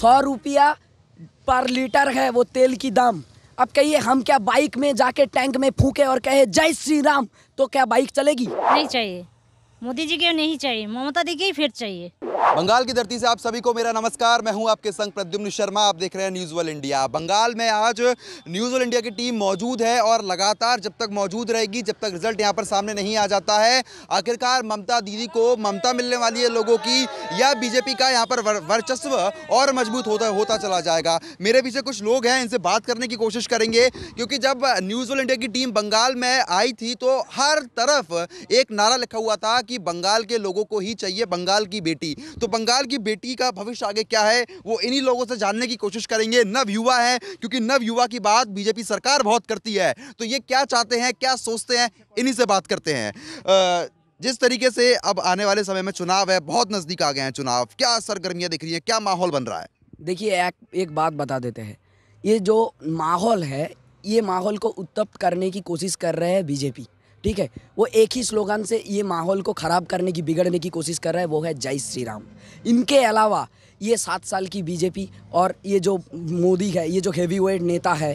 सौ रुपया पर लीटर है वो तेल की दाम अब कहिए हम क्या बाइक में जाके टैंक में फूके और कहे जय श्री राम तो क्या बाइक चलेगी नहीं चाहिए मोदी जी के नहीं चाहिए ममता दी के ही फिर चाहिए बंगाल की धरती से आप सभी को मेरा नमस्कार मैं हूं आपके संग प्रद्युम्न शर्मा आप देख रहे हैं न्यूज़ वर्ल्ड इंडिया बंगाल में आज न्यूज़ वर्ल्ड इंडिया की टीम मौजूद है और लगातार जब तक मौजूद रहेगी जब तक रिजल्ट यहां पर सामने नहीं आ जाता है आखिरकार ममता दीदी को ममता मिलने वाली है लोगों की या बीजेपी का यहाँ पर वर्चस्व और मजबूत होता होता चला जाएगा मेरे पीछे कुछ लोग हैं इनसे बात करने की कोशिश करेंगे क्योंकि जब न्यूज़ वर्ल्ड इंडिया की टीम बंगाल में आई थी तो हर तरफ एक नारा लिखा हुआ था कि कि बंगाल के लोगों को ही चाहिए बंगाल की बेटी तो बंगाल की बेटी का भविष्य आगे क्या है वो इन्हीं लोगों से जानने की कोशिश करेंगे नव युवा है क्योंकि नव युवा की बात बीजेपी सरकार बहुत करती है तो ये क्या चाहते हैं क्या सोचते हैं इन्हीं से बात करते हैं जिस तरीके से अब आने वाले समय में चुनाव है बहुत नज़दीक आ गए हैं चुनाव क्या सरगर्मियाँ दिख रही हैं क्या माहौल बन रहा है देखिए एक, एक बात बता देते हैं ये जो माहौल है ये माहौल को उत्तप्त करने की कोशिश कर रहे हैं बीजेपी ठीक है वो एक ही स्लोगन से ये माहौल को ख़राब करने की बिगड़ने की कोशिश कर रहा है वो है जय श्री राम इनके अलावा ये सात साल की बीजेपी और ये जो मोदी है ये जो हैवी वेट नेता है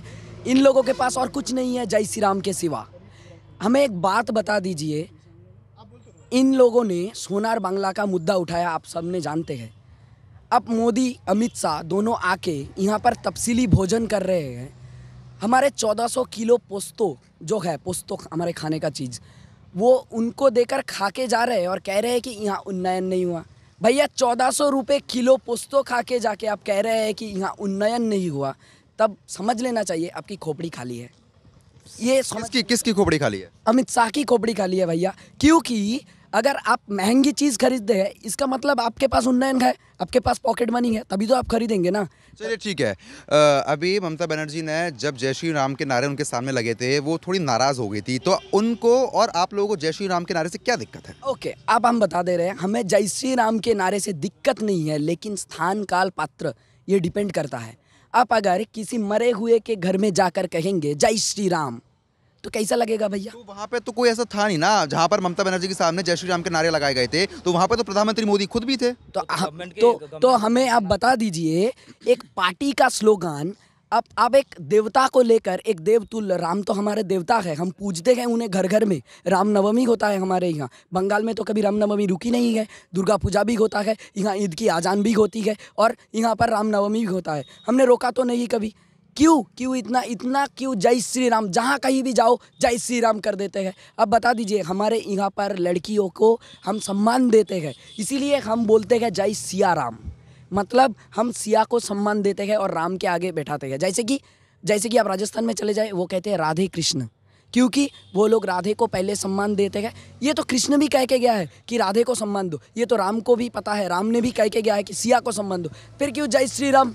इन लोगों के पास और कुछ नहीं है जय श्री राम के सिवा हमें एक बात बता दीजिए इन लोगों ने सोनार बांग्ला का मुद्दा उठाया आप सबने जानते हैं अब मोदी अमित शाह दोनों आके यहाँ पर तफसीली भोजन कर रहे हैं हमारे 1400 किलो पोस्तो जो है पोस्तो हमारे खाने का चीज़ वो उनको देकर खा के जा रहे हैं और कह रहे हैं कि यहाँ उन्नयन नहीं हुआ भैया चौदह सौ रुपये किलो पोस्तो खा के जाके आप कह रहे हैं कि यहाँ उन्नयन नहीं हुआ तब समझ लेना चाहिए आपकी खोपड़ी खाली है ये समझ... किसकी किसकी खोपड़ी खाली है अमित शाह की खोपड़ी खाली है भैया क्योंकि अगर आप महंगी चीज़ खरीदते हैं इसका मतलब आपके पास उन्नयन है आपके पास पॉकेट मनी है तभी तो आप खरीदेंगे ना चलिए ठीक है आ, अभी ममता बनर्जी ने जब जय श्री राम के नारे उनके सामने लगे थे वो थोड़ी नाराज़ हो गई थी तो उनको और आप लोगों को जय श्री राम के नारे से क्या दिक्कत है ओके अब हम बता दे रहे हैं हमें जय श्री राम के नारे से दिक्कत नहीं है लेकिन स्थान काल पात्र ये डिपेंड करता है आप अगर किसी मरे हुए के घर में जाकर कहेंगे जय श्री राम तो कैसा लगेगा भैया तो वहाँ पे तो कोई ऐसा था नहीं ना जहाँ पर ममता बनर्जी के सामने जय श्री राम के नारे लगाए गए थे तो वहाँ पे तो प्रधानमंत्री मोदी खुद भी थे तो आ, तो, तो, तो हमें आप बता दीजिए एक पार्टी का स्लोगान अब आप एक देवता को लेकर एक देवतुल राम तो हमारे देवता है हम पूजते हैं उन्हें घर घर में रामनवमी होता है हमारे यहाँ बंगाल में तो कभी रामनवमी रुकी नहीं है दुर्गा पूजा भी होता है यहाँ ईद की आजान भी होती है और यहाँ पर रामनवमी भी होता है हमने रोका तो नहीं कभी क्यों क्यों इतना इतना क्यों जय श्री राम जहाँ कहीं भी जाओ जय श्री राम कर देते हैं अब बता दीजिए हमारे यहाँ पर लड़कियों को हम सम्मान देते हैं इसीलिए हम बोलते हैं जय सिया राम मतलब हम सिया को सम्मान देते हैं और राम के आगे बैठाते हैं जैसे कि जैसे कि आप राजस्थान में चले जाए वो कहते हैं राधे कृष्ण क्योंकि वो लोग राधे को पहले सम्मान देते हैं ये तो कृष्ण भी कह के गया है कि राधे को सम्मान दो ये तो राम को भी पता है राम ने भी कह के गया है कि सिया को सम्मान दो फिर क्यों जय श्री राम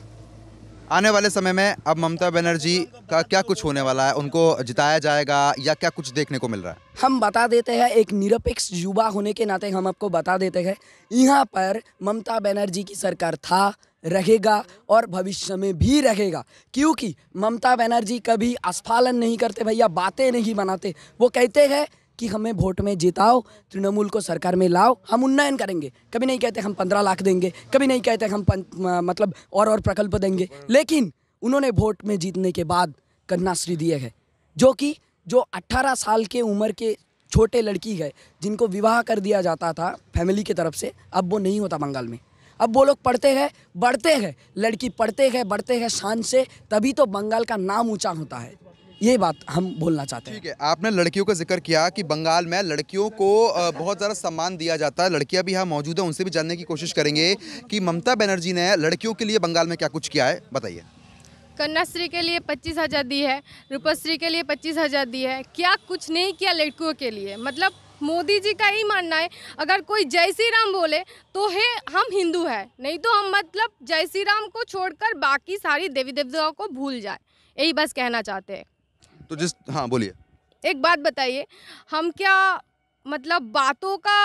आने वाले समय में अब ममता बनर्जी का क्या कुछ होने वाला है उनको जिताया जाएगा या क्या कुछ देखने को मिल रहा है हम बता देते हैं एक निरपेक्ष युवा होने के नाते हम आपको बता देते हैं यहाँ पर ममता बनर्जी की सरकार था रहेगा और भविष्य में भी रहेगा क्योंकि ममता बनर्जी कभी अस्फालन नहीं करते भैया बातें नहीं बनाते वो कहते हैं कि हमें वोट में जिताओ तृणमूल को सरकार में लाओ हम उन्नयन करेंगे कभी नहीं कहते हम पंद्रह लाख देंगे कभी नहीं कहते हम पन, मतलब और और प्रकल्प देंगे लेकिन उन्होंने वोट में जीतने के बाद कन्याश्री दिए है जो कि जो अट्ठारह साल के उम्र के छोटे लड़की है जिनको विवाह कर दिया जाता था फैमिली की तरफ से अब वो नहीं होता बंगाल में अब वो लोग पढ़ते हैं बढ़ते हैं लड़की पढ़ते हैं बढ़ते हैं शान से तभी तो बंगाल का नाम ऊँचा होता है ये बात हम बोलना चाहते हैं ठीक है आपने लड़कियों का जिक्र किया कि बंगाल में लड़कियों को बहुत ज़्यादा सम्मान दिया जाता है लड़कियां भी यहाँ मौजूद हैं उनसे भी जानने की कोशिश करेंगे कि ममता बनर्जी ने लड़कियों के लिए बंगाल में क्या कुछ किया है बताइए कन्याश्री के लिए पच्चीस हज़ार दी है रूपश्री के लिए पच्चीस हज़ार दी है क्या कुछ नहीं किया लड़कियों के लिए मतलब मोदी जी का ही मानना है अगर कोई जय श्री राम बोले तो हे हम हिंदू हैं नहीं तो हम मतलब जय श्री राम को छोड़कर बाकी सारी देवी देवताओं को भूल जाए यही बस कहना चाहते हैं तो जिस हाँ बोलिए एक बात बताइए हम क्या मतलब बातों का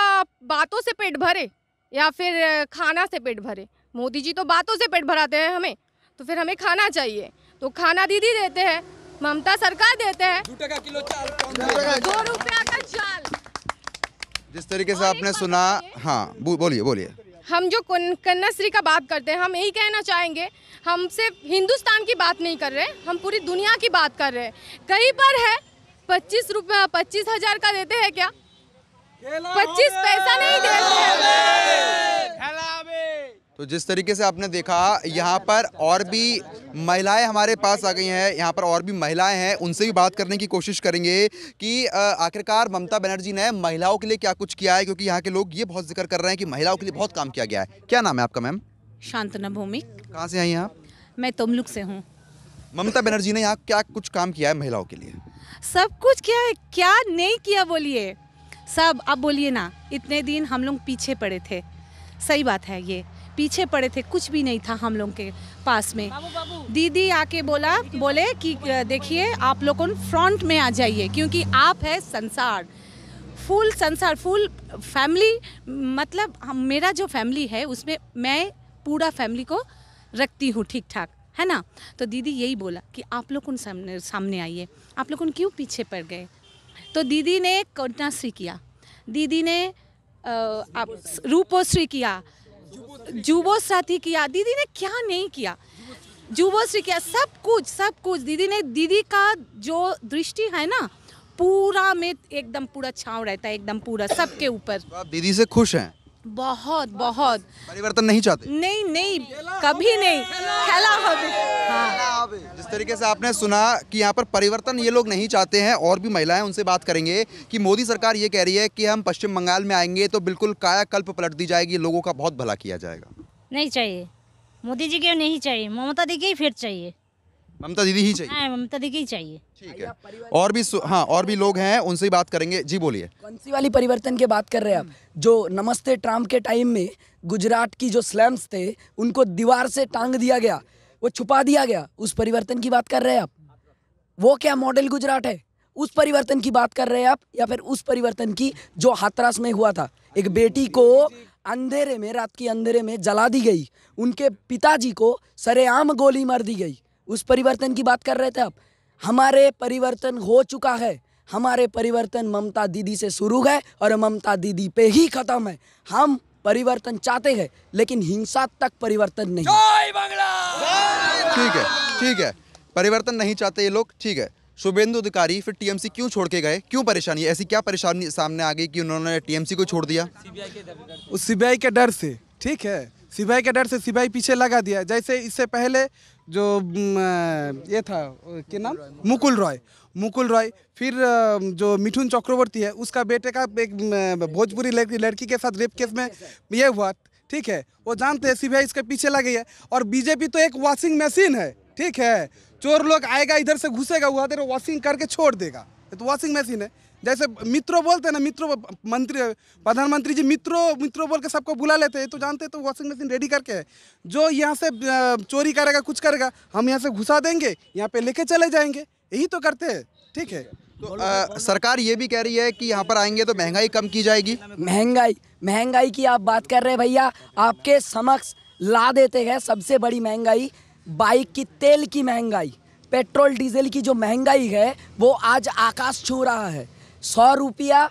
बातों से पेट भरे या फिर खाना से पेट भरे मोदी जी तो बातों से पेट भराते हैं हमें तो फिर हमें खाना चाहिए तो खाना दीदी देते हैं ममता सरकार देते हैं किलो चाल दो रुपया का चाल जिस तरीके से आपने सुना हाँ बोलिए बोलिए हम जो कन्याश्री का बात करते हैं हम यही कहना चाहेंगे हम सिर्फ हिंदुस्तान की बात नहीं कर रहे हम पूरी दुनिया की बात कर रहे हैं कहीं पर है पच्चीस रुपये पच्चीस हजार का देते हैं क्या पच्चीस पैसा नहीं देते हैं तो जिस तरीके से आपने देखा यहाँ पर और भी महिलाएं हमारे पास आ गई हैं यहाँ पर और भी महिलाएं हैं उनसे भी बात करने की कोशिश करेंगे कि आखिरकार ममता बनर्जी ने महिलाओं के लिए क्या कुछ किया है क्योंकि यहाँ के लोग ये बहुत जिक्र कर रहे हैं कि महिलाओं के लिए बहुत काम किया गया है क्या नाम है आपका मैम शांतना भूमिक कहाँ से आई हैं आप मैं तुमलुक से हूँ ममता बनर्जी ने यहाँ क्या कुछ काम किया है महिलाओं के लिए सब कुछ किया है क्या नहीं किया बोलिए सब अब बोलिए ना इतने दिन हम लोग पीछे पड़े थे सही बात है ये पीछे पड़े थे कुछ भी नहीं था हम लोग के पास में दीदी आके बोला बोले कि देखिए आप लोग फ्रंट में आ जाइए क्योंकि आप है संसार फुल संसार फुल फैमिली मतलब हम मेरा जो फैमिली है उसमें मैं पूरा फैमिली को रखती हूँ ठीक ठाक है ना तो दीदी यही बोला कि आप लोग उन सामने सामने आइए आप लोग उन क्यों पीछे पड़ गए तो दीदी ने कन्याश्री किया दीदी ने आप रूपोश्री किया जुबो साथी किया दीदी ने क्या नहीं किया जुबो किया सब कुछ सब कुछ दीदी ने दीदी का जो दृष्टि है ना पूरा में एकदम पूरा छाव रहता है एकदम पूरा सबके ऊपर तो आप दीदी से खुश हैं बहुत बहुत परिवर्तन नहीं चाहते नहीं नहीं कभी नहीं खेला हो हाँ जिस तरीके से आपने सुना कि यहाँ पर परिवर्तन ये लोग नहीं चाहते हैं और भी महिलाएं उनसे बात करेंगे कि मोदी सरकार ये कह रही है कि हम पश्चिम बंगाल में आएंगे तो बिल्कुल कायाकल्प पलट दी जाएगी लोगों का बहुत भला किया जाएगा नहीं चाहिए मोदी जी के नहीं चाहिए ममता दी के ही फिर चाहिए ममता दीदी ही चाहिए हाँ, ममता दी के ही चाहिए ठीक है और भी हाँ और भी लोग हैं उनसे बात करेंगे जी बोलिए कौन सी वाली परिवर्तन की बात कर रहे हैं आप जो नमस्ते ट्रम्प के टाइम में गुजरात की जो स्लैम्स थे उनको दीवार से टांग दिया गया वो छुपा दिया गया उस परिवर्तन की बात कर रहे हैं आप वो क्या मॉडल गुजरात है उस परिवर्तन की बात कर रहे हैं आप या फिर उस परिवर्तन की जो हाथरस में हुआ था एक बेटी को अंधेरे में रात की अंधेरे में जला दी गई उनके पिताजी को सरेआम गोली मार दी गई उस परिवर्तन की बात कर रहे थे आप हमारे परिवर्तन हो चुका है हमारे परिवर्तन ममता दीदी से शुरू है और ममता दीदी पे ही ख़त्म है हम परिवर्तन चाहते हैं लेकिन हिंसा तक परिवर्तन नहीं ठीक है ठीक है परिवर्तन नहीं चाहते ये लोग ठीक है शुभेंदु अधिकारी फिर टीएमसी क्यों छोड़ के गए क्यों परेशानी ऐसी क्या परेशानी सामने आ गई कि उन्होंने टीएमसी को छोड़ दिया उस सीबीआई के डर से ठीक है सिपाही के डर से सिपाही पीछे लगा दिया जैसे इससे पहले जो ये था क्या नाम मुकुल रॉय मुकुल रॉय फिर जो मिठुन चक्रवर्ती है उसका बेटे का एक भोजपुरी लड़की के साथ रेप केस में ये हुआ ठीक है वो जानते हैं सिवाई इसके पीछे लगी है और बीजेपी तो एक वॉशिंग मशीन है ठीक है चोर लोग आएगा इधर से घुसेगा हुआ देर वॉशिंग करके छोड़ देगा तो वॉशिंग मशीन है जैसे मित्रों बोलते हैं ना मित्रों मंत्री प्रधानमंत्री जी मित्रों मित्रों बोल के सबको बुला लेते हैं तो जानते हैं तो वॉशिंग मशीन रेडी करके है जो यहाँ से चोरी करेगा कुछ करेगा हम यहाँ से घुसा देंगे यहाँ पे लेके चले जाएंगे यही तो करते हैं ठीक है तो आ, सरकार ये भी कह रही है कि यहाँ पर आएंगे तो महंगाई कम की जाएगी महंगाई महंगाई की आप बात कर रहे हैं भैया आपके समक्ष ला देते हैं सबसे बड़ी महंगाई बाइक की तेल की महंगाई पेट्रोल डीजल की जो महंगाई है वो आज आकाश छू रहा है सौ रुपया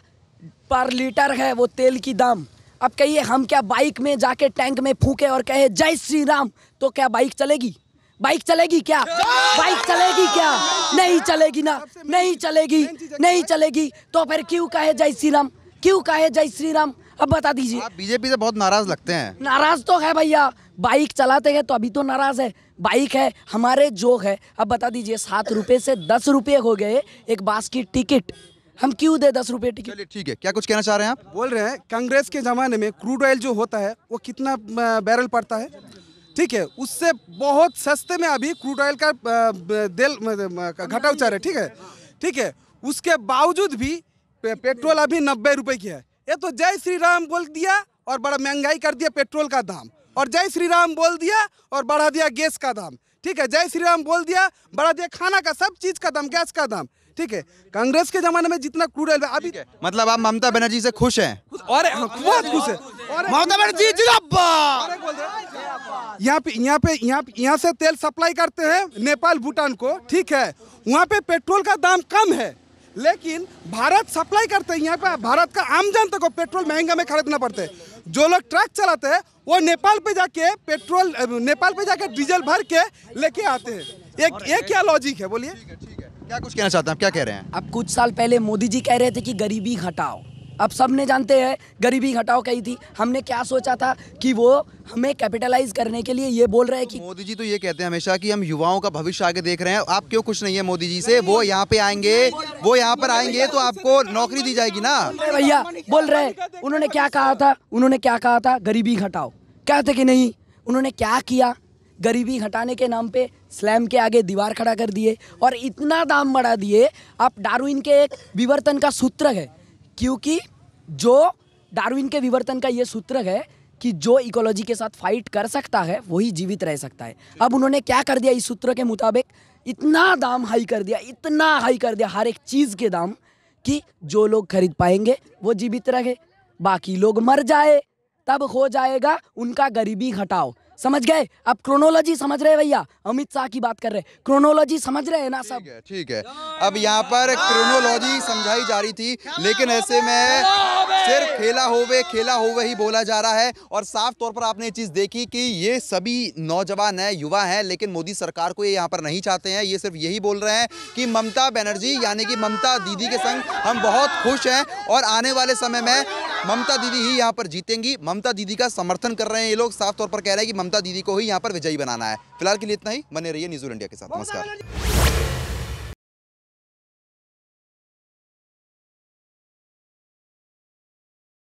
पर लीटर है वो तेल की दाम अब कहिए हम क्या बाइक में जाके टैंक में फूके और कहे जय श्री राम तो क्या बाइक चलेगी बाइक चलेगी क्या बाइक चलेगी क्या नहीं चलेगी ना नहीं चलेगी नहीं चलेगी तो फिर क्यों कहे जय श्री राम क्यों कहे जय श्री राम अब बता दीजिए आप बीजेपी से बहुत नाराज लगते हैं नाराज तो है भैया बाइक चलाते हैं तो अभी तो नाराज है बाइक है हमारे जोक है अब बता दीजिए सात रुपये से दस रुपये हो गए एक बास की टिकट हम क्यों दे दस रुपए टिकट चलिए ठीक है क्या कुछ कहना चाह रहे हैं आप बोल रहे हैं कांग्रेस के ज़माने में क्रूड ऑयल जो होता है वो कितना बैरल पड़ता है ठीक है उससे बहुत सस्ते में अभी क्रूड ऑयल का दिल घटा उचार है ठीक है ठीक है उसके बावजूद भी पे, पेट्रोल अभी नब्बे रुपए की है ये तो जय श्री राम बोल दिया और बड़ा महंगाई कर दिया पेट्रोल का दाम और जय श्री राम बोल दिया और बढ़ा दिया गैस का दाम ठीक है जय श्री राम बोल दिया बढ़ा दिया खाना का सब चीज़ का दाम गैस का दाम ठीक है कांग्रेस के जमाने में जितना क्रूरल है अभी मतलब आप ममता बनर्जी से खुश हैं और हाँ, बहुत खुश है ममता बनर्जी यहाँ पे यहाँ पे यहाँ यहाँ से तेल सप्लाई करते हैं नेपाल भूटान को ठीक है वहाँ पे पेट्रोल का दाम कम है लेकिन भारत सप्लाई करते हैं यहाँ पे भारत का आम जनता को पेट्रोल महंगा में खरीदना पड़ता है जो लोग ट्रक चलाते हैं वो नेपाल पे जाके पेट्रोल नेपाल पे जाके डीजल भर के लेके आते हैं एक ये क्या लॉजिक है बोलिए क्या कुछ कहना चाहते हैं आप क्या कह रहे हैं अब कुछ साल पहले मोदी जी कह रहे थे कि गरीबी घटाओ अब सब ने जानते हैं गरीबी घटाओ कही थी हमने क्या सोचा था कि वो हमें कैपिटलाइज करने के लिए ये बोल रहे हैं कि मोदी जी तो ये कहते हैं हमेशा कि हम युवाओं का भविष्य आगे देख रहे हैं आप क्यों खुश नहीं है मोदी जी से वो यहाँ पे आएंगे वो यहाँ पर आएंगे तो आपको नौकरी दी जाएगी ना भैया बोल रहे उन्होंने क्या कहा था उन्होंने क्या कहा था गरीबी घटाओ कहते कि नहीं उन्होंने क्या किया गरीबी हटाने के नाम पे स्लैम के आगे दीवार खड़ा कर दिए और इतना दाम बढ़ा दिए आप डार्विन के एक विवर्तन का सूत्र है क्योंकि जो डार्विन के विवर्तन का ये सूत्र है कि जो इकोलॉजी के साथ फाइट कर सकता है वही जीवित रह सकता है अब उन्होंने क्या कर दिया इस सूत्र के मुताबिक इतना दाम हाई कर दिया इतना हाई कर दिया हर एक चीज़ के दाम कि जो लोग खरीद पाएंगे वो जीवित रहे बाकी लोग मर जाए तब हो जाएगा उनका गरीबी हटाओ समझ गए आप क्रोनोलॉजी समझ रहे भैया अमित शाह की बात कर रहे क्रोनोलॉजी समझ रहे हैं ना सब ठीक है, है अब यहाँ पर क्रोनोलॉजी समझाई जा रही थी लेकिन ऐसे में सिर्फ खेला होवे खेला होवे ही बोला जा रहा है और साफ तौर पर आपने ये चीज़ देखी कि ये सभी नौजवान है युवा है लेकिन मोदी सरकार को ये यहाँ पर नहीं चाहते हैं ये सिर्फ यही बोल रहे हैं कि ममता बनर्जी यानी कि ममता दीदी के संग हम बहुत खुश हैं और आने वाले समय में ममता दीदी ही यहाँ पर जीतेंगी ममता दीदी का समर्थन कर रहे हैं ये लोग साफ तौर पर कह रहे हैं कि ममता दीदी को ही यहाँ पर विजयी बनाना है फिलहाल के लिए इतना ही बने रहिए न्यूज इंडिया के साथ नमस्कार